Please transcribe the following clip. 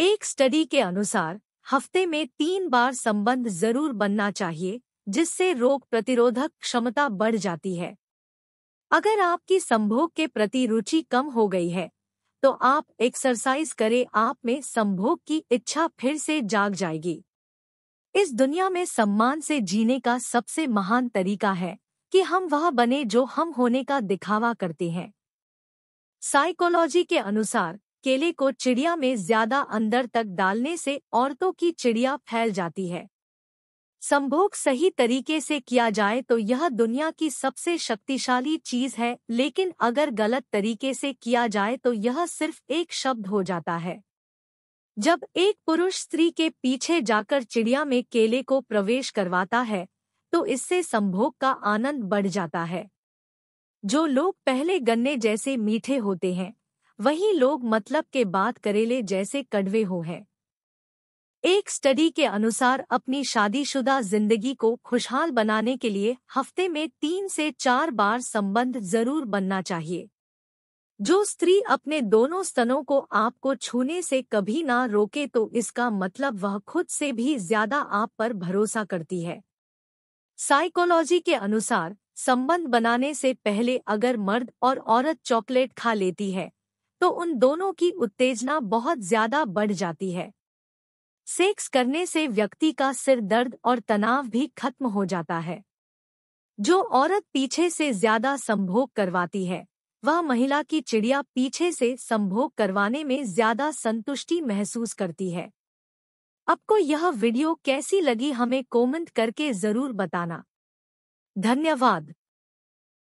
एक स्टडी के अनुसार हफ्ते में तीन बार संबंध जरूर बनना चाहिए जिससे रोग प्रतिरोधक क्षमता बढ़ जाती है अगर आपकी संभोग के प्रति रुचि कम हो गई है तो आप एक्सरसाइज करें आप में संभोग की इच्छा फिर से जाग जाएगी इस दुनिया में सम्मान से जीने का सबसे महान तरीका है कि हम वह बने जो हम होने का दिखावा करते हैं साइकोलॉजी के अनुसार केले को चिड़िया में ज्यादा अंदर तक डालने से औरतों की चिड़िया फैल जाती है संभोग सही तरीके से किया जाए तो यह दुनिया की सबसे शक्तिशाली चीज है लेकिन अगर गलत तरीके से किया जाए तो यह सिर्फ एक शब्द हो जाता है जब एक पुरुष स्त्री के पीछे जाकर चिड़िया में केले को प्रवेश करवाता है तो इससे संभोग का आनंद बढ़ जाता है जो लोग पहले गन्ने जैसे मीठे होते हैं वहीं लोग मतलब के बात करेले जैसे कड़वे हो हैं एक स्टडी के अनुसार अपनी शादीशुदा जिंदगी को खुशहाल बनाने के लिए हफ्ते में तीन से चार बार संबंध जरूर बनना चाहिए जो स्त्री अपने दोनों स्तनों को आपको छूने से कभी ना रोके तो इसका मतलब वह खुद से भी ज्यादा आप पर भरोसा करती है साइकोलॉजी के अनुसार संबंध बनाने से पहले अगर मर्द और औरत चॉकलेट खा लेती है तो उन दोनों की उत्तेजना बहुत ज्यादा बढ़ जाती है सेक्स करने से व्यक्ति का सिर दर्द और तनाव भी खत्म हो जाता है जो औरत पीछे से ज्यादा संभोग करवाती है वह महिला की चिड़िया पीछे से संभोग करवाने में ज्यादा संतुष्टि महसूस करती है आपको यह वीडियो कैसी लगी हमें कमेंट करके जरूर बताना धन्यवाद